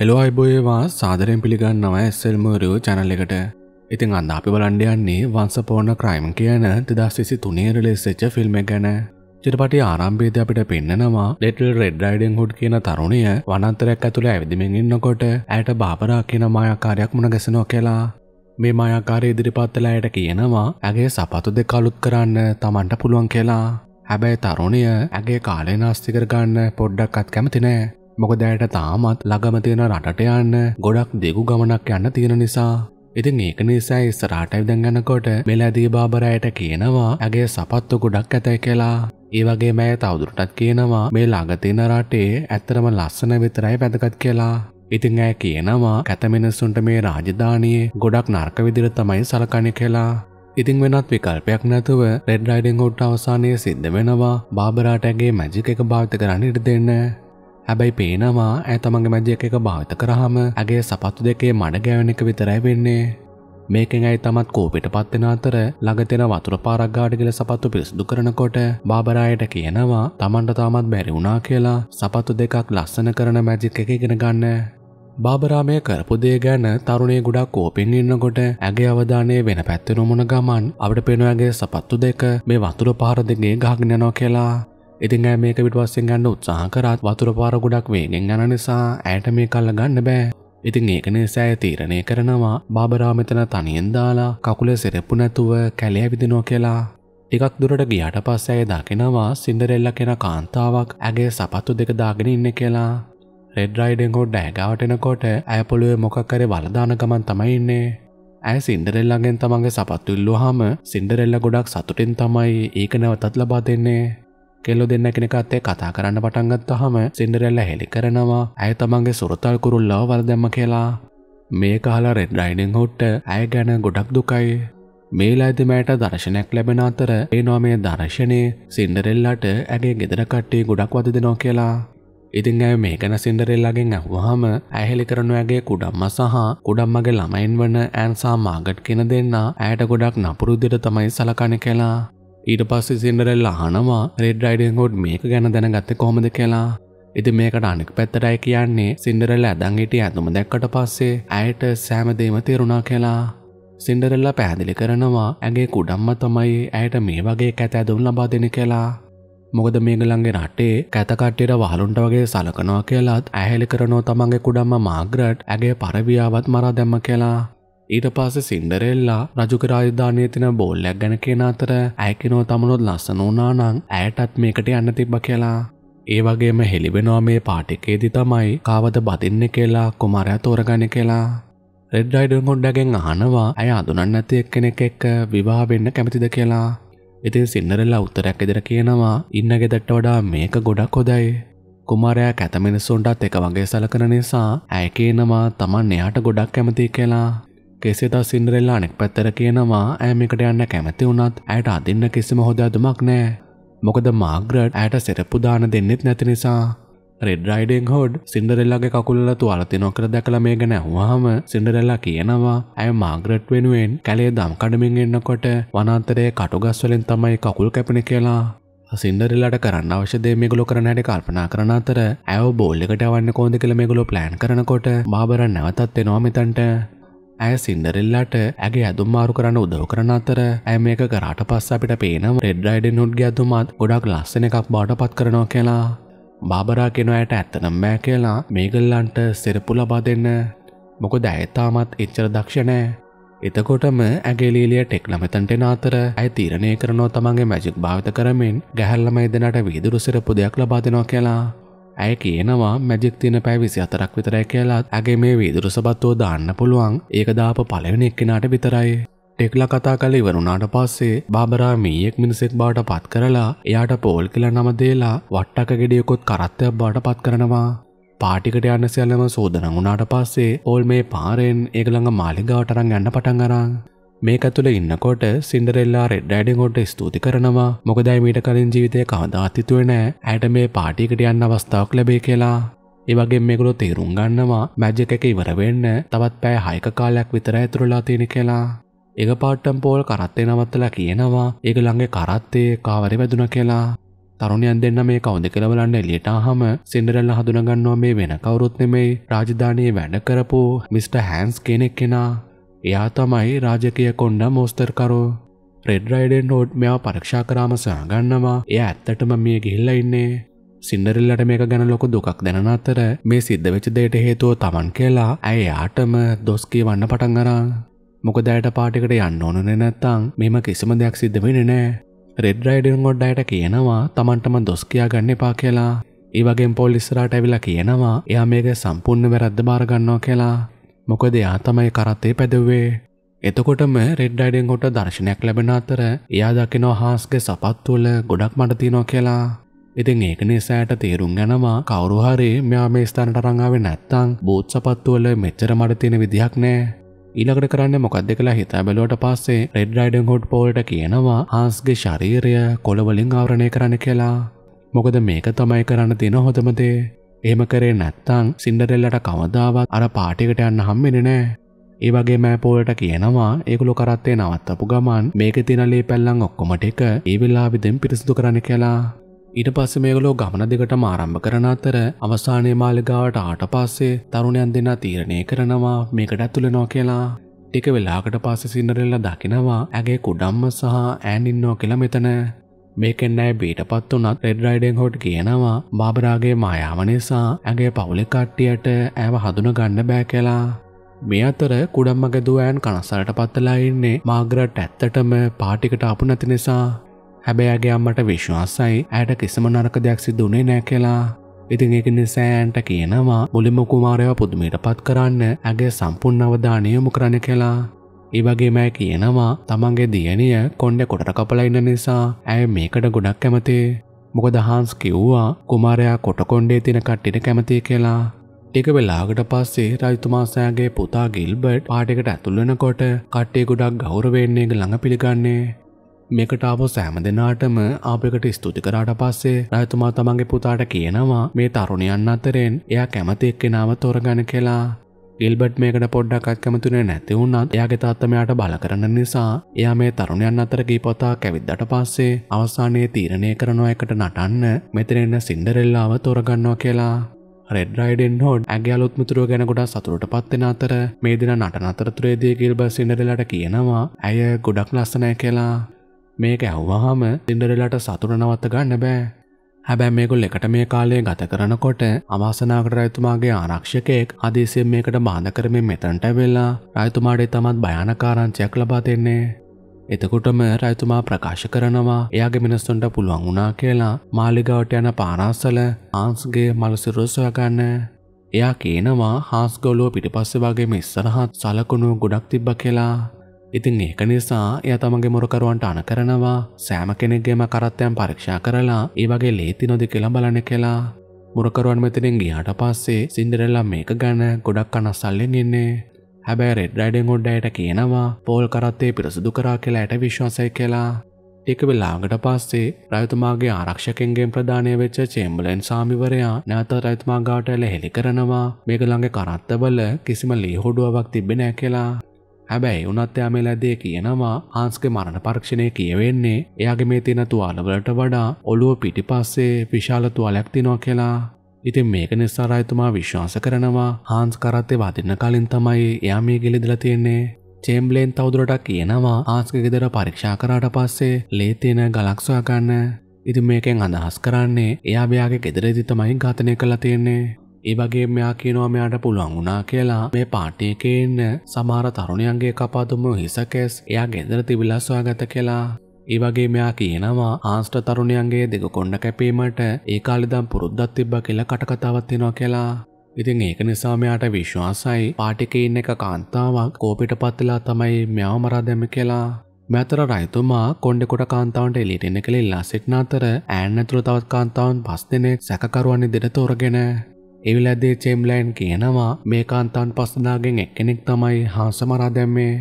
Hello අයිබෝයවා සාදරෙන් පිළිගන්නවා ඇස්සල්මරු channel එකට ඉතින් අන්න අපි බලන්ඩ යන්නේ වන්සපෝර්ණ ක්‍රයිම් කියන දෙදස් විසි තුනේ රිලෙස්සච්ච ෆිල්ම් ගැන චිරපටි ආරම්භේද අපිට පෙන්න්නනවා ඩෙටල් රෙඩ් රයිඩෙන් හුඩ් කියන තරුණය වනන්තරයක් ඇතුළ ඇවිදිමෙන් ඉන්නකොට ඇයට බාපරා කියන මායාකාරයක් මුණ ගැසනෝ කියලා. මේ මායාකාරය ඉදිරිපත්තලයට කියනවා ඇගේ සපතු දෙ කලුත් කරන්න තමන්ට පුළුවන් කියලා. හැබැයි තරුණය ඇගේ කාලේ නාස්තිකරගන්න පොඩ්ඩක්කත් කැමතිනෑ මොකද ඇයට තාමත් ළඟම තියෙන රටට යන්න ගොඩක් දෙගු ගමනක් යන්න තියෙන නිසා ඉතින් ඒක නිසා ඉස්සරහට ඉඳන් යනකොට මෙලදී බාබරයට කියනවා ඇගේ සපත්තු ගොඩක් ඇතයි කියලා. ඒ වගේ මෑ තවදුරටත් කියනවා මේ ළඟ තියෙන රටේ ඇත්තරම ලස්සන විතරයි වැදගත් කියලා. ඉතිං ඇය කියනවා කැතමිනිස්සුන්ට මේ රාජධානයේ ගොඩක් නර්ක විදිර තමයි සලකණ කියලා. ඉතිං වෙනත් විකල්පයක් නැතුව රෙඩ් රයිඩිං හුට් අවසානය සිද්ධ වෙනවා බාබරාටඇගේ මැජික එක භාවිත කරන්න ඉට දෙන්න හැබැයි පේනවා ඇ තමන්ගේ මැදි එක එක භාවිත කරහම ඇගේ සපත්තු දෙකේ මඩ ගෑවෙන එක විතරයි වෙන්නේ. මේකෙන් ඇයි තමත් කෝපිට පත්වෙන අතර ළඟතෙන වතුර පාරක්ගාඩ කියල සපත්තු පිරිසිදු කරනකොට බාබරායට කියනවා තමන්ට තාමත් බැරි වුණා කියලා සපත්තු දෙකක් ලස්සන කරන මැජික් එක ඉගෙන ගන්න. බාබරාමය කරපුදේ ගැන තරුණේ ගොඩක් කෝපෙන් ඉන්නකොට ඇගේ අවධානය වෙන පැත්තෙනුමුණ ගමන් අපට පෙනුවගේ සපත්තු දෙක මේ වතුර පාර දෙගේ ගහගනනෝ කියලා ඉතින් ඇ මේක විටවස්සෙන් ගන්න උත්සාහ කරත් වතුර පාර ගොඩක් වේගෙන් යන නිසා ඇයට මේ කල්ල ගන්න බෑ. ඉතින් ඒකනේ සෑ තීරණය කරනවා බාබරා මෙතන තනියෙන් දාලා කකුල සෙරප්පු නැතුව කැලය විදිනෝ කියලා. එකක් දුරට ගියට පස්ස ඇය දකිනවා සින්දරෙල්ල කෙන කාන්තාවක් ඇගේ සපත්තු දෙක දාගෙන ඉන්න කියලා. රෙඩ් රයිඩෙන් හොඩ් ඇගාවටෙනකොට ඇය පොළුවේ මොකක්කර වලදාන ගමන් තමයි ඉන්නේ. ඇය සින්දරෙල්ලගෙන් තමන්ගේ සපත්තුල්ලු හම සින්දරෙල්ල ගොඩක් සතුටින් තමයි ඒක නැවතත් ලබා දෙන්නේ. කෙල්ලො දෙන්න කෙනෙකත් එක්ක කතා කරන්න පටන් ගත්තාම සින්ඩරෙල්ලා හෙලි කරනවා ඇය තමන්ගේ සුරතල් කුරුල්ලව වරදැම්ම කියලා මේ කහලා රෙඩ් රයිඩින් හුට්ට ඇය ගැන ගොඩක් දුකයි මේ ලයිතිමයට දර්ශනයක් ලැබෙන අතර ඒනවා මේ දර්ශනය සින්ඩරෙල්ලට ඇගේ ගෙදර කට්ටේ ගොඩක් වද දෙනෝ කියලා ඉතිං ඇය මේ ගැන සින්ඩරෙල්ලාගෙන් ඇහුවහම ඇහෙලි කරනුවගේ කුඩම්ම සහ කුඩම්මගේ ළමයින් වන ඇන්සා මාගට් කෙන දෙන්න ඇයට ගොඩක් නපුරුද්දිට තමයි සලකන කලා ඊට පස්සේ සින්ඩරෙල් අහනවා රෙඩ් රයිඩෙන් හොඩ් මේක ගැන දැනගත්ත කොමද කියලා ඉති මේකට අනෙක් පැත්තරයි කියන්නේ සින්ඩරෙල් ඇදංගේට ඇතුම දැක්කට පස්සේ ඇයට සෑමදේම තේරුණා කියලා සින්ඩරෙල්ලා පැහැදිලි කරනවා ඇගේ කුඩම්ම තමයි ඇයට මේ වගේ කැත ඇදුම් ලබා දෙන කියලා. මොකද මේගලන්ගේ රටේ කැතකට්ටයට වහලුන්ට වගේ සලකනවා කියලාත් ඇහෙලි කරනෝ තමන්ගේ කුඩම්ම මාග්‍රට් ඇගේ පරවියාවත් මරා දැම්ම කියලා. ඊට පස්සේ සින්ඩරෙල්ලා රජුගේ රාජධානියේ තියෙන බෝල්ලයක් ගැන කියන අතර ඇය කිනෝ තමනොත් ලස්සන වුණා නම් ඇයටත් මේකට යන්න තිබ්බ කියලා. ඒ වගේම හෙළිවෙනවා මේ පාටිකේදි තමයි කාවද බදින්නේ කියලා කුමාරයා තෝරගන්නේ කියලා. රෙඩ් රයිඩර් කොණ්ඩගෙන් අහනවා ඇය අඳුනන්න නැති එක්කෙනෙක් එක්ක විවාහ වෙන්න කැමතිද කියලා. ඉතින් සින්නරෙල්ලා උත්තරයක් ඉදිරිය කියනවා ඉන්න ගෙදරට වඩා මේක ගොඩක් හොදයි. කුමාරයා කැත මිනිස්සුන්ටත් එක වගේ සලකන නිසා ඇය කියනවා Taman එයාට ගොඩක් කැමති කියලා. කෙසේද සින්ඩරෙල්ලා අනෙක් පැත්තර කියනවා ඇය මේකට යන්න කැමති වුණත් ඇයට අදින්න කිසිම හොදැදුමක් නෑ. මොකද මාග්‍රට් ඇයට සෙරප්පු දාන දෙන්නෙත් නැති නිසා. රෙඩ් රයිඩෙන් හෝඩ් සින්ඩරෙල්ලාගේ කකුල්ල තුවලති නොකර දැකලා මේ ගැන ඇහුවාම සින්ඩරෙල්ලා කියනවා ඇය මාග්‍රට් වෙනුවෙන් කැලේ දම් කඩමින් එන්නකොට වනාන්තරයේ කටුගස්වලින් තමයි කකුල් කැපෙන කියලා සින්ඩරල්ලට කරන්න අවශ්‍යදේ මේගුලො කරන හැට කල්පනා කරන අතර ඇව බෝල්ලිකට අවන්න කෝද කළ මේගුලො ප්ලෑන් කරනකොට බාබර නැවතත් එනවා මෙතන්ට ඇය සින්ඩරෙල්ලාට ඇගේ ඇදුම් මාරු කරන්න උදව කරන අතර ඇය මේක කරාට පස්ස අපිට පේනම් රෙඩ් අයිඩෙන් නුඩ්ගේ ඇදුමත් ගොඩක් ලස්සන එකක් බාට පත් කරනවා කියලා බාබරා කෙනයට ඇත්තනම් මෑ කියලා මේගල්ලන්ට සිරපු ලබා දෙන්න මොක දැඇතාමත් එච්චර දක්ෂණෑ එතකොටම ඇගේලීලිය ටෙක්නමතන්ට නාතර ඇය තීරණය කරනෝ තමන්ගේ මැජික් භාවිත කරමින් ගැහැල්ලම එදනට විදුරුසිරපු දෙයක් ලබාදනවා කියලා ඇය කියනවා මැජික් තියෙන පැය විසි අතරක් විතරයි කියලාත් ඇගේ මේ වීදුරු සබත්වෝ දාන්න පුළුවන් ඒක දාප පලවෙන එක්කෙනාට විතරයි. ටෙක්ල කතා කල ඉවරුණාට පස්සේ බාබරා මීයෙක් මිනිසෙක් බාට පත් කරලා එයාට පෝල් කියලා නම දේලා වට්ටක ගෙඩියකුත් කරත්තයක් බාට පත් කරනවා. පාටිකට යන්න සියල්ලම සූදනං වුණාට පස්සේ ඕල් මේ පාරෙන් ඒගළඟ මාලිගාවටරං යන්න පටන් ගරා. මේක තුළ ඉන්නකොට සිින්ඩරෙල්ලා රෙඩ්ඩඩිගොට ස්තුති කරනවා මොකදයි මීට කලින් ජීවිතය කවදාත්තිතුවේ නෑ ඇයට මේ පාටිකට යන්න අවස්ථාවක් ලැබේ කියලා ඒවගේ මේකුළු තේරුම් ගන්නවා මැජ්ජක එක ඉවරවෙන්න තවත් පෑ හයක කාලයක් විතර ඇතුරලා තියෙන කියලා එක පාට්ටම් පෝල් කරත්තේ නවත්තලා කියනවා ඒක ළඟේ කරත්තේ කාවරි වැදුන කියලා තරුණයන් දෙන්න මේ කවුද කියලවලන්න එලියට හම සින්ඩරල්ල හඳුනගන්නවා මේ වෙන කවුරුත් නෙමෙයි රාජධානයේ වැඩ කරපු මිස්ට හැන්ස් කෙනෙක් කෙනා එයා තමයි රාජකය කොන්න මෝස්තර්කරෝ රෙඩ් රයිඩෙන් හෝඩ් මෙයා පරක්ෂා කරාම සහගන්නවා එය ඇත්තටම මේ ගිහිල්ල ඉන්නේ සිින්ඩරල්ලට මේක ගැන ලොකු දුකක් දැන අතර මේ සිද්ධ වෙච්ච දෙයට හේතුව තමන් කියලා ඇය යාටම දොස්කී වන්න පටන් අරා මොකදෑයට පාටිකට යන්න ඕනුනෙ නැත්තං මෙම කිසිම දෙයක් සිද්ධ වෙන නෑ රෙඩ් රයිඩෙන් ගොඩ් අයට කියනවා තමන්ටම දොස් කියයා ගන්න එපා කියලා ඒවගේ පොල් ඉස්සරට ඇවිලා කියනවා එයා මේක සම්පූර්ණ වැරද්ද බාරගන්නවා කියලා මොකද එයා තමයි කරත්තේ පැදව්වේ. එතකොටම රෙඩ් අයිඩෙන් හොට දර්ශනයක් ලැබෙන අතර එයා දකිනෝ හාස්ගේ සපත්තුවල ගොඩක් මට තියෙනවා කියලා. ඉතින් ඒක නිසාට තේරුම් යනවා කවුරු හරි මෙයා මේ ස්ථානට අරන් ආවේ නැත්තම් බූත් සපත්තුවල මෙච්චර මඩ තියෙන විදිහක් නෑ. ඊළඟට කරන්න මොකක්ද කියලා හිතා බැලුවට පස්සේ රෙඩ් රයිඩන් හොඩ් පෝල්ට කියනවා හාස්ගේ ශරීරය කොළවලින් ආවරණය කරන්න කියලා. මොකද මේක තමයි කරන්න තියෙන හොඳම දේ. එහෙම කරේ නැත්තං සින්ඩරෙල්ලට කවදාවත් අර පාටිකට යන්න හම්මෙන නෑ. ඒවගේ මෑපෝලට කියනවා ඒකුළු කරත්තේ නවත්තපු ගමන් මේක තිනලේ පැල්ලං ඔක්කොමට එක ඒ වෙලාවිදෙන් පිරිසිදු කරන කියලා. ඊට පස්ස මේගලෝ ගමන දෙකට මාරම්භ කරන අතර අවසානය මාලිගාවට ආට පස්සේ තරුණයන් දෙන්න තීරණය කරනවා මේකට ඇතුළෙනෝ කියලා. ටික වෙලාකට පස්ස සින්නරෙල්ල දකිනවා ඇගේ කුඩම්ම සහ ඇන්ඉන්නෝ කියලා මෙතන මේකෙන් ඇයි බීටපත් වනත් රෙඩ් රයිඩෙන් හොට් කියනවා බාබරාගේ මායාව නිසා ඇගේ පවුලෙ කට්ටියට ඇව හඳුන ගන්න බෑ කියලා. මේ අතර කුඩම්මග දුවෑන් කනසලට පත්තලා ඉන්නේ මාග්‍රට් ඇත්තටම පාටිකට අපු නැති නිසා හැබැයගේ අම්මට විශ්වාසයි ඇයට කිසිම නරක දෙයක් සිදුනේ නෑ කියලා. ඉතින් ඒක නිසෑන්ට කියනවා මුලින්ම කුමාරයව පුදුමයට පත් කරන්න ඇගේ සම්පූර්ණ අවධානය යොමු කරන්න කියලා. ඒවගේම ඇ කියනවා තමන්ගේ දියණිය කොන්්ඩ කොටට කපලා ඉන්න නිසා ඇය මේකට ගොඩක් කැමතේ මොක දහන්ස් කිව්වා කුමාරයා කොටකොන්්ඩේ තින කට්ටිට කැමති කියලා ටික වෙලාගට පස්සේ රජතුමාසෑගේ පුතා ගිල්බට් පාටිකට ඇතුළනකොට කට්ටේ ගොඩක් ගෞරවෙන්නේක ළඟ පිළිගන්නේ. මේකට ආපු සෑම දෙනාටම ආපකට ස්තුති කරාට පස්සේ රජතුමා තමන්ගේ පුතාට කියනවා මේ තරුණයන් අතරෙන් එයා කැමති එක්කෙනාව තොරගන කියලා. ගෙල්බට් මේකට පොඩ්ඩක් අත්කමතුනේ නැති වුණත් එයාගේ තාත්තමයාට බල කරන නිසා එයා මේ තරුණයන් අතර ගීපතා කැවිද්දට පස්සේ අවසානයේ තීරණය කරනවා එකට නටන්න මෙතන එන්න සින්ඩරෙල්ලාව තෝරගන්නවා කියලා. රෙඩ් රයිඩෙන් හෝඩ් ඇගේ අලුත් මිතුරුව ගැන ගොඩක් සතුටට පත්වෙන අතර මේ දින නටන අතරතුරේදී ගිල්බ සින්ඩරෙල්ලාට කියනවා ඇය ගොඩක් ලස්සනයි කියලා. මේක ඇහුවාම සින්ඩරෙල්ලාට සතුට නවත්ත ගන්න බෑ. හැබැ මේගොල් එකට මේ කාලේ ගත කරනකොට අවාසනාකට රැතුමාගේ ආරක්ෂකයෙක් අදේසියෙන් මේකට බාධ කරමින් මෙතැන්ට වෙල්ලා රයිතුමාඩේ තමත් භයානකාරංචයක් ලබා දෙන්නේ. එතකුටම රැතුමා ප්‍රකාශ කරනවා එයාගේ මිනිස්සුන්ට පුළුවන් වුණා කියලා මාලිගවට යන පාරාස්සල ආන්ස්ගේ මලසිරු සොයගන්න. එයා කියනවා හාස්ගොලෝ පිටිපස්සේ වගේ ඉස්සරහත් සලකුණු ගොඩක් තිබ්බ කියලා ඉතින් ඒක නිසා එය තමගේ මොරකරුවන්ට අන කරනවා සෑම කෙනෙක්ගේම කරත්තයන් පරීක්ෂා කරලා ඒ වගේ ලේති නොදි කෙළම් බලන කියලා මුරකරුවන් මෙතනින් ගියාට පස්සේ සින්දරෙල්ලා මේක ගැන ගොඩක් අනස්සල්ලෙන් ඉන්නේ හැබැයි රෙඩ් රයිඩෙන් උඩ්ඩයට කියනවා පෝල් කරත්තේ පිරිසුදු කරා කියලා ඇයට විශ්වාසය කියලා ටික වෙලාගට පස්සේ රයිතුමාගේ ආරක්ෂකෙන්ගෙන් ප්‍රධානය වෙච්ච චේම්බලෙන් සාමිවරයා නැත රයිතුමා ගාට එල හෙළි කරනවා මේක ළඟ කරත්තබල කිසිම ලීහොඩුවක් තිබෙන කියලා හැබැයි උනත් එයා මේ ලැද්දේ කියනවා හාන්ස්ගේ මරණ පරීක්ෂණය කියවෙන්නේ එයාගේ මේ තියෙන තුවාලවලට වඩා ඔළුව පිටිපස්සේ විශාල තුවාලයක් තියෙනවා කියලා. ඉතින් මේක නිසා රායතුමා විශ්වාස කරනවා හාන්ස් කරත්තේ වදින්න කලින් තමයි එයා මේ ගෙලෙදලා තියෙන්නේ. චේම්බලෙන් තවදුරටත් කියනවා හාන්ස්ගේ ගෙදර පරීක්ෂා කරාට පස්සේ ලේ තියෙන ගලක් සොයාගන්න. ඉතින් මේකෙන් අදහස් කරන්නේ එයා මෙයාගේ ගෙදරදී තමයි ඝාතනය කළා තියෙන්නේ. ඒ වගේ මෙයා කියනවා මෙයාට පුළුවන් වුණා කියලා මේ පාටි එකේ ඉන්න සමහර තරුණයන්ගේ කපාදුම හිසකැස් එයා ගෙදර තිබිලා සොයාගත කියලා. ඒ වගේ මෙයා කියනවා ආන්ස්ට තරුණයන්ගේ දෙක කොණ්ඩ කැපීමට ඒ කාලෙදම් පුරුද්දක් තිබ්බා කියලා කටකතාවක් තියෙනවා කියලා. ඉතින් ඒක නිසා මෙයාට විශ්වාසයි පාටිකේ ඉන්න එක කාන්තාවක් කෝපිට පත්ලා තමයි මෙයාව මරා දැම්ම කියලා. මැතර රයිතුමා කොන්්ඩෙකොට කාන්තාවන්ට එලිට එන කළ ඉල්ලා සිටින අතර ඇන්නතුළ තවත් කාන්තාවන් පස් දෙනෙක් සැකකරුවන්නේ දෙට තෝරගෙන එවිලදේ චෙම්ලයින් කියනවා මේ කාන්තාන් පස්සනාගෙන් එක්කෙනෙක් තමයි හාසමරා දැම්මේ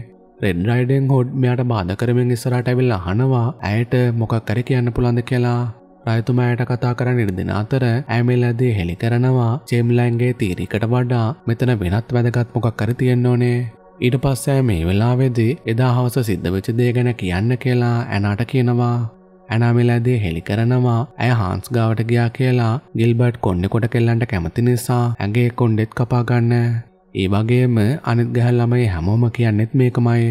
රෙඩ් රයිඩෙන් හොඩ් මෙයාට බාධ කරමින් ඉස්සරහට ඇවිල්ලා අහනවා ඇයට මොකක් කර කියන්න පුළන්ද කියලා රයතුමෑයට කතා කරන්න ඉරදින අතර ඇමිල්ලදී හෙළි කරනවා චෙම්ලයින්ගේ තීරිකට වඩා මෙතන වෙනත් වැදගත් මොකක් කර තියෙන්න ඕනේ ඊට පස්සෑ මේ වෙලාවේදී එදා හවස සිද්ධ වෙච්ච දේ ගැන කියන්න කියලා ඇනාට කියනවා ඇනාමිලදේ හෙළි කරනවා ඇය හාන්ස් ගාවට ගියා කියලා ගිල්බර්ට් කොන්්ඩෙ කොට කෙල්ලන්ට කැමති නිසා ඇගේ කොන්්ඩෙත් කපාගන්න. ඒ වගේම අනිත් ගැහැල් ළමයි හැමෝම කියන්නෙත් මේකමයි.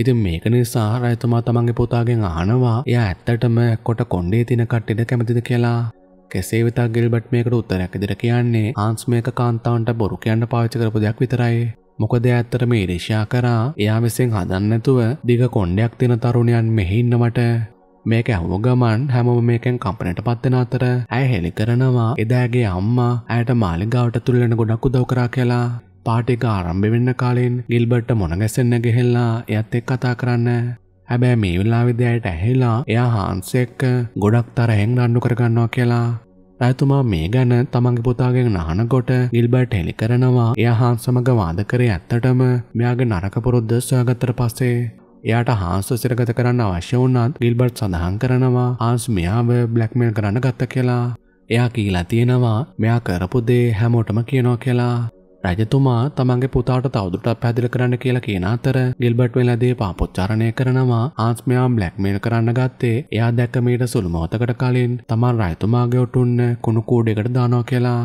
ඉතින් මේක නිසා රැතුමා තමන්ගේ පුතාගෙන් අහනවා එයා ඇත්තටම කොට කොණ්ඩේ තින කට්ටෙද කැමතිද කියලා. කෙසේ වෙතත් ගිල්බට් මේකට උත්තරයක් ඉදිරිය කියන්නේ ආන්ස් මේක කාන්තාවන්ට බොරු කියන්න පාවිච්චි කරපු දෙයක් විතරයි. මොකද ඇත්තටම ඊර්ෂ්‍යා කරා එයා විසින් හදන්න නැතුව දිග කොණ්ඩයක් තින තරුණයන් මෙහි ඉන්නවට මේක ඇහුව ගමන් හැමෝම මේකෙන් කම්පනයට පත්වෙන අතර ඇය හෙළි කරනවා එදෑගේ අම්මා ඇයට මාලිගාවට තුල්ලෙන ගොඩක් උදව් කරා කියලා පාටික ආරම්භ වෙන්න කාලින් ගිල්බර්ට මොනගැසෙන්න ගෙහෙල්ලා එයත් එක් කතා කරන්න හැබැයි මේ වෙලාවිදයට ඇහෙලා එයා හාන්සෙක්ක ගොඩක් තරහෙන් රණ්ඩු කරගන්නවා කියලා රැතුමා මේ ගැන තමන්ගේ පුතාගෙන් නහනකොට ගිල්බර්ට් හෙළි කරනවා එයා හාන් සමග වාද කරේ ඇත්තටම මෙයාගේ නරක පුරුද්ද සොයාගත්තට පස්සේ එයාට හාන්ස සිරගත කරන්න අවශ්‍ය වුණත් ගිල්බර්ට් සඳහන් කරනවා හාන්ස් මෙයාව බ්ලැක්මේල් කරන්න ගත්ත කියලා. එයා කියලා තියෙනවා මෙයා කරපු දේ හැමෝටම කියනවා කියලා. රජතුමා තමන්ගේ පුතාට තවදුරටත් පැදිලි කරන්න කියලා කියන අතර ගිල්බර්ට් වෙලදී පාපොච්චාරණය කරනවා ආස්මයා බ්ලැක්මේල් කරන්න ගත්තේ එයා දැක්ක මීට සුළු මොහොතකට කලින් තමන් රජතුමාගේ ඔටුන්න කුණු කූඩේකට දානවා කියලා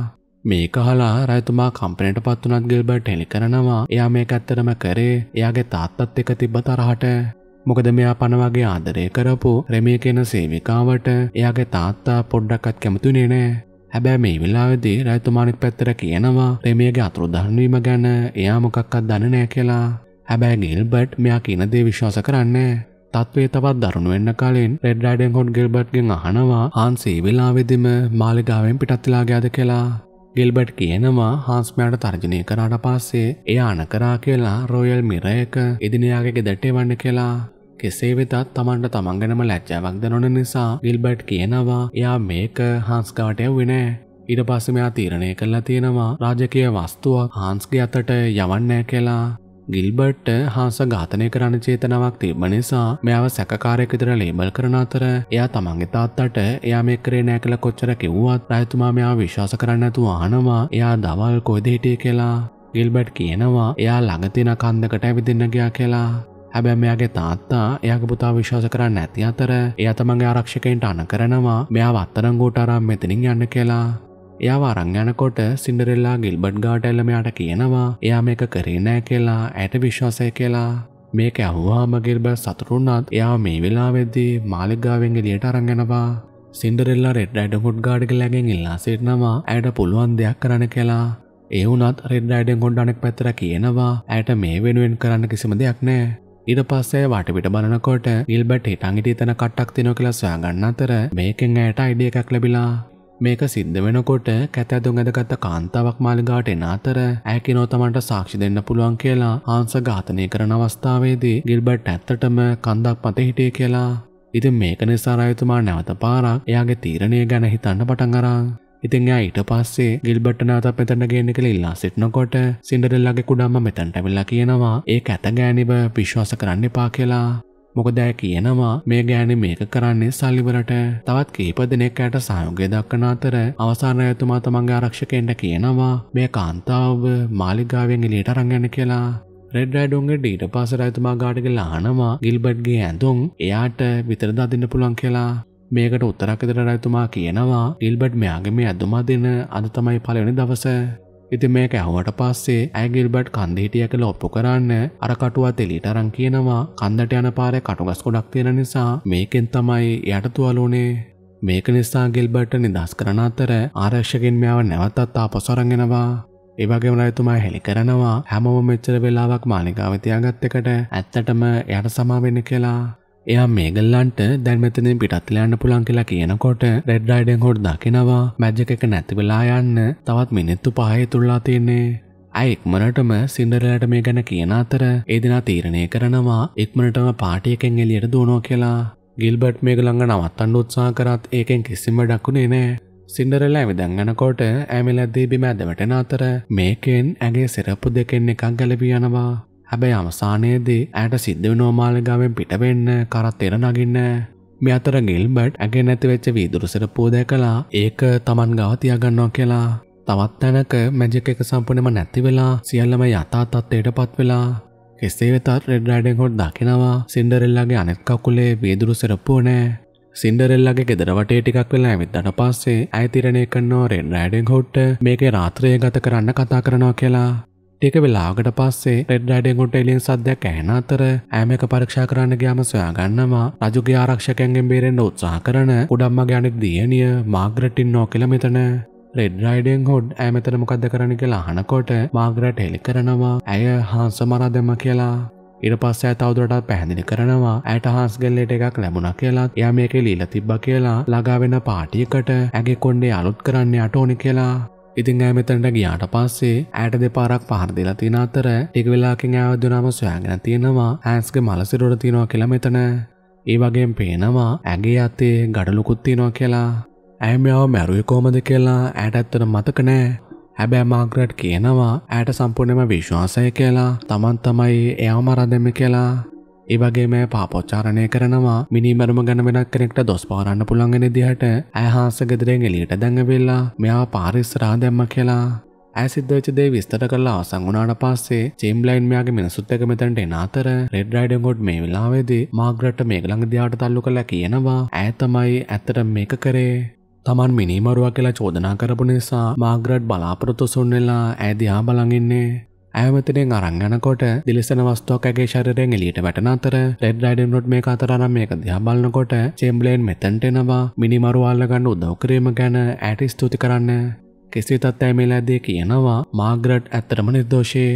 මේ කහලා රැතුමා කම්පනට පත්වනත් ගිල්බට් හෙළි කරනවා එයා මේ ඇත්තරම කරේ එයාගේ තාත්තත් එක තිබ්බ තරහට මොකද මෙයා පනවගේ ආදරය කරපු රෙමිය කෙන සේවිකාවට එයාගේ තාත්තා පොඩ්ඩක්වත් කැමතුනේ නෑ හැබැයි මේ වෙලාවේදී රැතුමානිත් පැත්තට කියනවා රෙමියගේ අතුරුදහන්වීම ගැන එයා මොකක්වත් දන්නේ නෑ කියලා හැබැයි ගිල්බට් මෙයා කියන දේ විශ්වාස කරන්නේ තත්වේ තවත් දරුණු වෙන්න කලින් රෙඩ් රයිඩන් හොඩ් ගිල්බට්ගෙන් අහනවා ආන්සේ වෙලාවෙදිම මාලිගාවෙන් පිටත් වෙලා ගියාද කියලා ගිල්බට් කියනවා හාන්ස්මයාට තර්ජනය කරාට පස්සේ එයා අනකරා කියලා රොයල් මිර එක එදිනයාගේ ගෙදරට එවන්න කියලා කෙසේ වෙතත් තමන්ට තමන් ගැනම ලැජ්ජාවක් දනොන නිසා ගිල්බට් කියනවා එයා මේක හාන්ස්ගාට යව්වෙනෑ ඉඩ පස්සමයා තීරණය කරලා තියෙනවා රාජකය වස්තුවක් හාන්ස්ගේ අතට යවන්නෑ කියලා ගිල්බර්ට් හාස ඝාතනය කරන්න චේතනාවක් තිබ නිසා මෙයාව සැකකාරයෙක් විතර ලේබල් කරන අතර එයා තමන්ගේ තාත්තට එයා මේ කරේ නෑ කියලා කොච්චර කිව්වත් රජතුමා මෙයාව විශ්වාස කරන්න නැතුව අහනවා එයා දවල් කොහෙද හිටියේ කියලා ගිල්බට් කියනවා එයා ළඟතින කන්දකට ඇවිදින්න ගියා කියලා. හැබැ මෙයාගේ තාත්තා එයාගේ පුතා විශ්වාස කරන්න නැති අතර එයා තමන්ගේ ආරක්ෂකයින්ට අන කරනවා මෙයා වත්තරංගෝට අරම් මෙතනින් යන්න කියලා. එයා වරං යනකොට සින්ඩරෙල්ලා ගිල්බඩ් ගාටල්ලමයාට කියනවා එයා මේක කරේ නෑ කියලා ඇයට විශ්වාසය කියලා මේක ඇහුවාම ගිල්බර් සතුරුන්නත් එයා මේ වෙලා වෙද්දී මාලිගාවෙන් එලියට අරංගෙනවා සින්ඩරෙල්ලා රෙඩ් අයිඩ හොඩ් ගාඩික ලැගෙන් ඉල්ලා සිටනවා ඇයට පුළුවන් දෙයක් කරන්න කියලා ඒ වුණත් රෙඩ් අයිඩෙන් හොඩ් අනෙක් පැත්තර කියනවා ඇයට මේ වෙනුවෙන් කරන්න කිසිම දෙයක් නෑ ඊට පස්සේ වටපිට බලනකොට ගිල්බට් හිටන් හිටි තන කට්ටක් තිනෝ කියලා සොයාගන්න අතර මේකෙන් ඇයට අයිඩිය එකක් ලැබිලා මේක සිද්ධ වෙනකොට කැත ඇඳුම් ඇඳගත්ත කාන්තාවක් මාලිගාවට එන අතර ඇකිනෝ තමන්ට සාක්ෂි දෙන්න පුළුවන් කියලා හාන්ස ඝාතනය කරන අවස්ථාවේදී ගිල්බර්ට් ඇත්තටම කන්දක් මත හිටියේ කියලා. ඉතින් මේක නිසා රායතුමා නැවත පාරක් එයාගේ තීරණය ගැන හිතන්න පටන් අරන්. ඉතින් එයා ඊට පස්සේ ගිල්බර්ට් නැවත මෙතන ගෙන්න කියලා ඉල්ලා සිටනකොට සින්ඩරෙල්ලාගේ කුඩම්ම මෙතනට ඇවිල්ලා කියනවා ඒ කැත ගෑනිව විශ්වාස කරන්න එපා කියලා. මොකද ඇ කියනවා මේ ගෑනෙ මේක කරන්නේ සල්ලිවලට තවත් කීප දෙනෙක් ඇයට සහයෝගය දක්වන අතර අවසාන ඇතුමා තමන්ගේ ආරක්ෂකෙන්ට කියනවා මේ කාන්තාව මාලිගාවෙන් එලියට අරංගන්න කියලා. රෙඩ් රයිඩුන්ගේ ඩීට පාස රයිතුමා ගාඩික ලානවා ගිල්බඩ්ගේ ඇඳුම් එයාට විතර දදින්න පුළුවන් කියලා. මේකට උත්තරක් ඉදිර රයිතුමා කියනවා ගිල්බඩ් මෙයාගේ මේ ඇඳුමා දෙන අද තමයි පළවෙනි දවස ඉති මේක ඇහුවට පස්සේ ඇගිල්බට් කන්දහිටිය කළ ඔප්පු කරන්න අරකටුවත් එලිට අරං කියනවා කන්දට යන පාරය කටුගස් කොඩක් තියෙන නිසා මේකෙන් තමයි යටතුවලුනේ මේක නිසා ගෙල්බට නිදස් කරන අතර ආරක්ෂකෙන් මෙයාව නැවතත් ආපසොරගෙනවා ඒවගේ වනයතුමා හෙළි කරනවා හැමෝම මෙච්චර වෙලාවක් මාලිකාවතියාගත් එකට ඇත්තටම යට සමාවෙන්න කියලා එයා මේගල්ලන්ට දැන් මෙතනින් පිටත්ලා යන්න පුළුවන් කියලා කියනකොට රෙඩ් රයිඩෙන් හොඩ් දකිනවා මැජික් එක නැති වෙලා යන්න තවත් මිනිත්තු පහේ තුල්ලා තියෙන්නේ ඇයි ඉක්මනටම සින්ඩරලට මේ ගැන කියන අතර ඒ දෙනා තීරණය කරනවා ඉක්මනටම පාටියකෙන් එලියට දුවනෝ කියලා ගිල්බට් මේක ළඟ නවත්තන්න උත්සාහ කරත් ඒකෙන් කිසිම ඩකුණේ නෑ සින්ඩරලා ඇවිදන් යනකොට ඇමිලද්දී බිම ඇදවටෙන අතර මේකෙන් ඇගේ සිරප්පු දෙකෙන් එකක් ගැලපී යනවා හැබැයි අවසානයේදී ඇයට සිද්ධ වෙනවා මාලිගාවෙන් පිටවෙන්න කරත් එන නගින්න මේ අතර ගිල්බට් ඇගේ නැතිවෙච්ච වීදුරුසර පෝදය කලා ඒක තමන් ගව තියාගන්නවා කියලා තවත් තැනක මැජික එක සම්පනම නැතිවෙලා සියල්ලම යතා තත්වයට පත්වෙලා කෙසේ වෙතත් රෙඩ්ඩඩෙන් හොඩ් දකිනවා සින්ඩරෙල්ලාගේ අනෙක්කකුලේ වීදුරු සෙරපුූනෑ සින්ඩරෙල්ලගේ ගෙදරවටේ ටිකක් වෙලා ඇවිත්දට පස්සේ ඇතිරණය කන්නෝ රෙන් රෑඩෙන් හොට්ට මේක රාත්‍රය ගත කරන්න කතා කරනවා කියලා ටික වෙලාවකට පස්සේ රෙඩ් රයිඩෙන්ගුන්ට එලියෙන් සද්දයක් ඇහෙන අතර ඇම එක පරීක්ෂා කරන්න ගියාම සොයාගන්නවා රජුගේ ආරක්ෂකයන්ගෙන් බේරෙන්න උත්සාහ කරන උඩම්මගේ අනෙක් දියණිය මාග්‍රට් ඉන්නෝ කියලා මෙතන රෙඩ් රයිඩෙන් හොඩ් ඇමතර මොකක්ද කරන කියලා අහනකොට මාග්‍රට් හෙළි කරනවා ඇය හාන්ස මරදම කියලා ඉර පස්ස ඇතවදුරටත් පැහැදිලි කරනවා ඇයට හාස්ගෙල්ලට එකක් ලැබුණ කියලා එයා මේක ලීල තිබ්බ කියලා ළගාවෙන පාටියකට ඇගේ කොන්්ඩේ අලුත් කරන්න අටෝනි කියලා ඉතින් ඇ මෙතැනට ගියාට පස්සේ ඇයට දෙපාරක් පහර දෙලා තියෙන අතර ටික වෙලාකින් ඇව දුනාම සොයාගෙන තියෙනවා ඇන්ස්ගේ මලසිරොට තියෙනවා කියලා මෙතන. ඒ වගේම පේනවා ඇගේ අතේ ගඩලුකුත් තියෙනවා කියලා. ඇය මෙයාව මැරුවේ කොහමද කියලා ඇයට ඇත්තට මතක නෑ. හැබැ මාග්‍රට් කියනවා ඇයට සම්පූර්ණම විශ්වාසය කියලා තමන් තමයි එයාම රදෙම කියලා ඒවගේම පාපොච්චාරණය කරනවා මිනිමරම ගැන වෙනක් කෙනෙක්ට දොස් පාරන්න පුළන්ගෙන දිහට ඇහාස ගෙදරෙන් එලියට දැඟවෙල්ලා මෙයා පාරිස්සරා දැම්ම කියලා ඇසිද්ධචදේ විස්තර කරලා සංගුණාට පස්සේ චේම්ලයින් මෙයාගේ මිනිසුත් එක මෙතැන්ට එන අතර රෙඩ් රයිඩගොඩ් මේ වෙලාවේදී මාග්‍රට මේ ළඟ දියාට තල්ලු කළා කියනවා ඇතමයි ඇත්තට මේක කරේ තමන් මිනිමරුවක් කියලා චෝදනා කරපු නිසා මාග්‍රට් බලාපොරොත්තු සුන් වෙලා ඇදියා බලන් ඉන්නේ ඇමතනෙන් අරංගනකොට දිලිසන වස්තෝකගේ ශරයෙන් එලියට වැටන අතර ෙඩ ඩයිඩම් රොඩ් මේ අතරම් මේක දිහබලනකොට චෙම්බලේන් මෙතැන්ටෙනවා මිනිමරුවල්ලගන්න උදවකරීම ගැන ඇටි ස්තුති කරන්න. කෙසේ තත් ඇමේලැදේ කියනවා මාග්‍රට් ඇත්තරම නිර්දෝෂයේ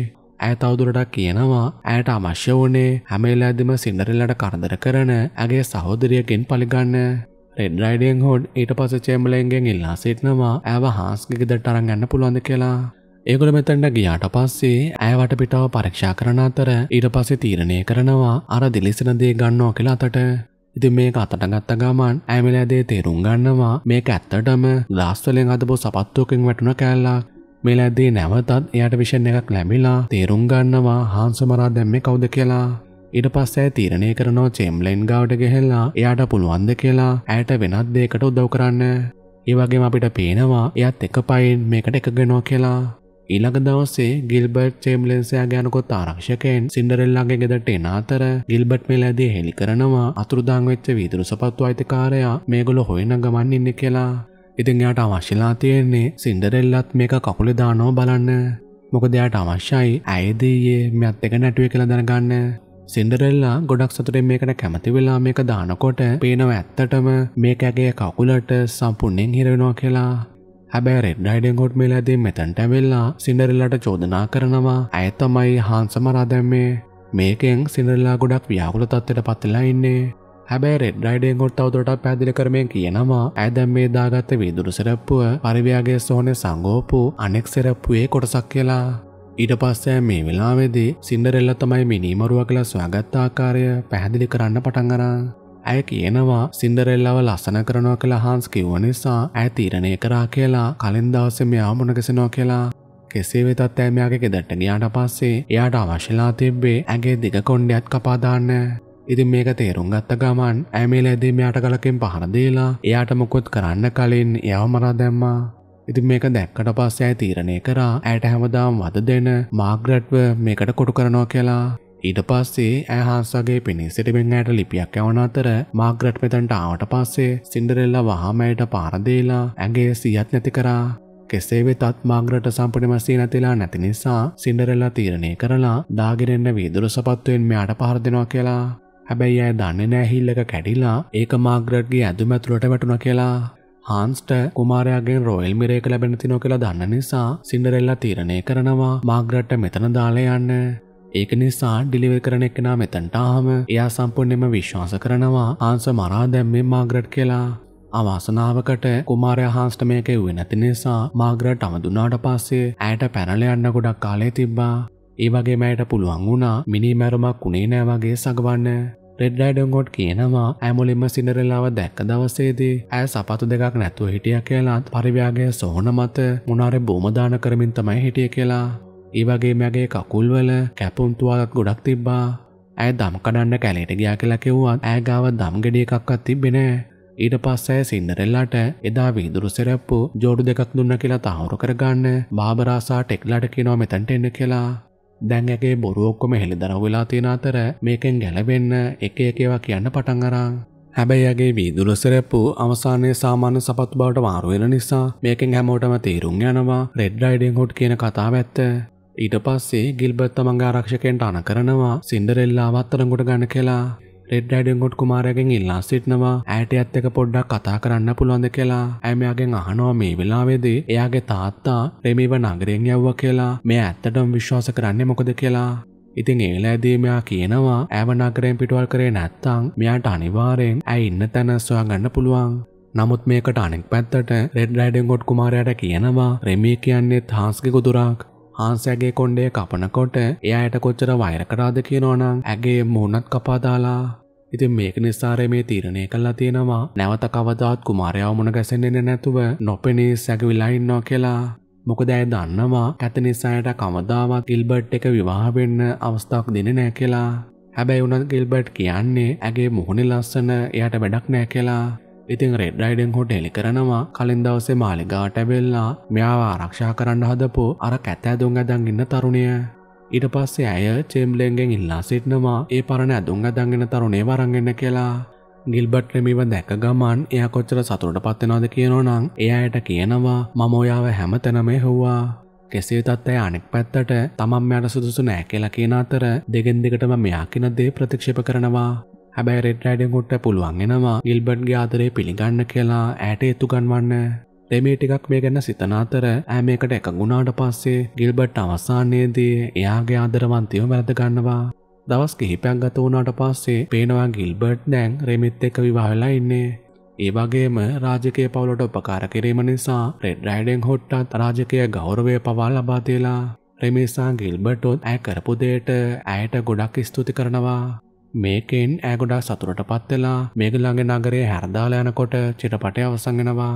ඇය තවදුරටක් කියනවා ඇයට අමශ්‍ය වනේ හැමේලෑදිම සින්නරල්ලට කරදර කරන ඇගේ සහෝදරියකින් පලිගන්න. රෙඩ් රයිඩියෙන් හොඩ් ඊට පස චේම්බලෙන්ගෙන් ඉල්ලා සිටනවා ඇව හාස්කිකදට අරගන්න පුළුවන්ද කියලා. ඒගොල මෙතැන්ට ගියාට පස්සේ ඇවට පිටාව පරක්ෂා කරන අතර ඊට පස්සේ තීරණය කරනවා අර දිලිසෙන දේ ගන්නවා කියලා අතට. ඉතින් මේක අතට ගත්ත ගමන් ඇමලෑදේ තේරුම් ගන්නවා මේක ඇත්තටම ලාස්වලෙන් අදපු සපත්තුවකින් වැටුණ කෑල්ලා මෙලැද්දී නැවතත් එයට විෂන් එකක් ලැබිලා තේරුම් ගන්නවා හාන්සමරා දැම්මේ කවුද කියලා. ඉට පස්සෑ තීරණය කරනෝ චෙම්ලෙන් ගාවට ගෙහෙල්ලා එයාට පුළුවන්ද කියලා ඇයට වෙනත් දේකට උදව් කරන්න. ඒවගේම අපිට පේනවා එයත් එක පයින් මේකට එකගෙනෝ කියලා. ඊළඟ දවසේ ගිල්බර්ට් චේම්ලෙන්සයාගේ අනකොත් ආරක්ෂකයන් සින්ඩරෙල්ලාගේ ගෙදරට එන අතර ගිල්බර්ට් මෙලෑදී හෙළි කරනවා අතුරුදාන් වෙච්ච වීදුරු සපත්තු අයිතිකාරයා මේගොල්ලෝ හොයන ගමන් ඉන්නේ කියලා. ඉතින් එයාට අවශ්‍යලා තියෙන්නේ සින්ඩරෙල්ලත් මේක කකුලේ දානවා බලන්න. මොකද එයාට අවශ්‍යයි ඇයදීයේ මෙත් එක නැටුවේ කියලා දැනගන්න. සින්ඩරෙල්ලා ගොඩක් සතුටින් මේකට කැමති වෙලා මේක දානකොට පේනව ඇත්තටම මේකගේ කකුලට සම්පූර්ණයෙන් හිර වෙනවා කියලා. හැබැයි රෙඩ් රයිඩින් හුඩ් මිලදී මෙතනට ඇවිල්ලා සින්ඩරෙල්ලාට චෝදනා කරනවා ඇය තමයි හාන්සම රාදැම්මේ මේකෙන් සින්ඩරෙල්ලා ගොඩක් ව්‍යාකුල තත්ත්වයට පත්වෙලා ඉන්නේ හැබැයි රෙඩ් රයිඩින් හුඩ් තවදුරටත් පැහැදිලි කරමින් කියනවා ඇය දැන් මේ දාගත්ත වීදුරු සිරප්පුව පරිව්‍යාගයේ සෝනේ සංගෝපු අනෙක් සිරප්පුවේ කොටසක් කියලා ඊට පස්සෑ මේ වෙලාවේදී සින්ඩරෙල්ල තමයි මිනිමරුව කියලා ස්වාගත්ත ආකාරය පැහැදිලි කරන්න පටන් අරන් ඇය කියනවා සින්දරෙල්ලව ලස්සන කරනවා කියලා හාන්ස් කිව්ව නිසා ඇය තීරණය කරා කියලා කලින් දවසේ මෙයා මුණගැසෙනවා කියලා. කෙසේ වෙතත් ඇය මෙයාගේ ගෙදරට ගියාට පස්සේ එයාට අවශ්‍යලා තිබ්බේ ඇගේ දිග කොණ්ඩයත් කපා දාන්න. ඉතින් මේක තේරුම් ගත්ත ගමන් ඇය මේ ලැබදී මෙයාට ගලකින් පහර දීලා එයාට මොකුත් කරන්න කලින් එයාව මරා දැම්මා. ඉතින් මේක දැක්කට පස්සේ ඇය තීරණය කරා ඇයට හැමදාම වද දෙන මාග්‍රට්ව මේකට කොටු කරනවා කියලා. ඊට පස්සේ ඇය හාන්සගේ පෙනී සිටිබෙන් ඇයට ලිපියක් යවන අතර මාග්‍රට් මෙතැන්ට ආවට පස්සේ සින්ඩරෙල්ලා වහාම ඇයට පාරදේලා ඇගේ සියත් නැති කරා කෙසේ වෙතත් මාග්‍රට සම්පනිමස්සී නැතිලා නැති නිසා සින්ඩරෙල්ලා තීරණය කරලා දාගෙනෙන්න වීදුරු සපත්තුවෙන් මෙයාට පහර දෙනවා කියලා. හැබැයි ඇය දන්නේ නෑ හිල්ලක කැඩිලා ඒක මාග්‍රට්ගේ ඇදුම ඇතුළට වැටුණ කියලා. හාන්ස්ට කුමාරයාගෙන් රොයිල් මිරේක ලැබෙන තිනෝ කියලා දන්න නිසා සින්ඩරෙල්ලා තීරණය කරනවා මාග්‍රට්ට මෙතන දාලා යන්න. ඒක නිසා ඩිලිව කරන එකනා මෙතැන්ට ආහම එයා සම්පූර්ණයෙන්ම විශ්වාස කරනවා හාන්ස මරා දැම්මේ මාග්‍රට් කියලා. අවාසනාවකට කුමාරය හාන්ස්ට මේක එව්වේ නැති නිසා මාග්‍රට් අමදුනාට පස්සේ ඇයට පැනල යන්න ගොඩක් කාලේ තිබ්බා. ඒ වගේ මෑයට පුළුවන් වුණා මිනි මැරුමක් උනේ නෑ වගේ සගවන්න. රෙඩ් අයිඩංගොට් කියනවා ඇමුලින්ම සිනරෙලාව දැක්ක දවසේදී ඇය සපතු දෙකක් නැතුව හිටිය කියලාත් පරිව්‍යාගේ සොහන මත මුණාරේ බෝමදාන කරමින් තමයි හිටිය කියලා ඒවගේ මගේ කකුල්වල කැපුම්තුවාලත් ගොඩක් තිබ්බා ඇය දම් කඩන්න කැලේට ගියා කියලා කිව්වත් ඇගාව දම්ගෙඩිය එකක්වත් තිබෙනෑ ඊට පස්සෑ සින්දරෙල්ලාට එදා විදුරු සෙරැප්පු ජෝඩු දෙකක් දුන්න කියලා තහවුරු කරගන්න බාබරාසා ටෙක්ලාට කියනෝ මෙතැන්ට එන්න කියලා දැන් ඇගේ බොරුවක්කොම හෙළි දරව වෙලා තියෙන අතර මේකෙන් ගැලවෙන්න එක එකේවා කියන්න පටන් අරන් හැබැයි ඇගේ වීදුරු සෙරැප්පු අවසානයේ සාමාන්‍ය සපත්තු බවට වාරුවෙන නිසා මේකෙන් හැමෝටම තේරුම් යනවා රෙඩ් රයිඩින් හොට් කියන කතාව ඇත්ත ඊට පස්සේ ගිල්බත් තමන්ගේ ආරක්ෂකෙන්ට අන කරනවා සින්ඩරෙල්ලාව අත්තරංගොට ගන්න කියලා රෙඩ් අඩෙන්ගොට් කුමාරයගෙන් ඉල්ලා සිටනවා ඇයට ඇත්තක පොඩ්ඩක් කතා කරන්න පුළුවන්ද කියලා ඇමයාගෙන් අහනවා මේ වෙලාවේදී එයාගේ තාත්තා රෙමීව නගරෙන් යව්වා කියලා මේ ඇත්තටම විශ්වාස කරන්නේ මොකද කියලා ඉතින් ඒලාදී මෙයා කියනවා ඇව නගරයෙන් පිටවල් කරේ නැත්තම් මෙයාට අනිවාර්යෙන් ඇයි ඉන්න තැන සොයාගන්න පුළුවන් නමුත් මේකට අනෙක් පැත්තට රෙඩ් රයිඩෙන්ගොඩ් කුමාරයට කියනවා රෙමී කියන්නේ තාස්ගෙ ගොදුරක් ආන්සෑගේ කොණ්ඩේ කපනකොට එයායට කොච්චර වෛර කරාද කියනවනම් ඇගේ මුහුණත් කපාදාලා ඉතින් මේක නිස්සාරය මේ තීරණය කල්ලා තියෙනවා නැවත කවදාත් කුමාරයාව මුණ ගැසෙන්නේ නැතුව නොපෙනී සැගවිලා ඉන්නවා කියලා මොකද ඇය දන්නවා කැතනිසායට කවදාවත් ගිල්බට් එක විවාහ වෙන්න අවස්ථාවක් දෙන්නේ නැහැ කියලා. හැබැයි උනත් ගිල්බට් කියන්නේ ඇගේ මුහුණේ ලස්සන එයාට වැඩක් නැහැ කියලා. ඉතින් රෙඩ් රයිඩෙන් හොට එලි කරනවා කලින් දවසේ මාලිගාට වෙල්ලා මෙයාව ආරක්ෂා කරන්න හදපු අර කැත ඇදුම් ඇදන් ඉන්න තරුණිය. ඊට පස්සේ ඇය චේම්ලෙන්ගෙන් ඉල්ලා සිටනවා ඒ පරණ ඇදුම් ඇදන්ගෙන තරුණේ වරන්ගන්න කියලා. ගිල්බට් ලෙමිව දැක ගමන් එය කොච්චර සතුරට පත්වෙනවාද කියනෝනං එයායට කියනවා මම ඔයාව හැම තැනමේ හොවා. කෙසේ තත්ඇය අනෙක් පැත්තට තමම් යට සුදුසු නෑ කියලා කියන අතර දෙගෙන් දෙකටම මෙයා කිනදේ ප්‍රතික්ෂප කරනවා හැබැයි රෙඩ් රයිඩෙකුට පුළුවන් එෙනවා ගිල්බඩ්ගේ ආදරේ පිළිගන්න කියලා ඇයට එතුගන්වන්න දෙමේ ටිකක් මේ ගැන සිතන අතර ඇමේකට එකගුණාට පස්සේ ගිල්බට් අවසානයේදී එයාගේ ආදරවන්තියෝ වැරදගන්නවා දවස් කිහිපයක් ගත වුණාට පස්සේ පේනවා ගිල්බර්ට් නෑන් රෙමිත් එක විවාහලා ඉන්නේ ඒ වගේම රාජකය පවුලට උපකාර කිරීම නිසා රෙඩ් රයිඩෙන් හොට්ටත් රාජකය ගෞරවය පවා ලබාදේලා රෙමේසා ගිල්බටොත් ඇය කරපුදේට ඇයට ගොඩක් ස්තුති කරනවා මේකෙන් ඇගොඩා සතුරට පත්වෙලා මේග ළඟ නගරේ හැරදාලා යනකොට චිටපටය අවසංගෙනවා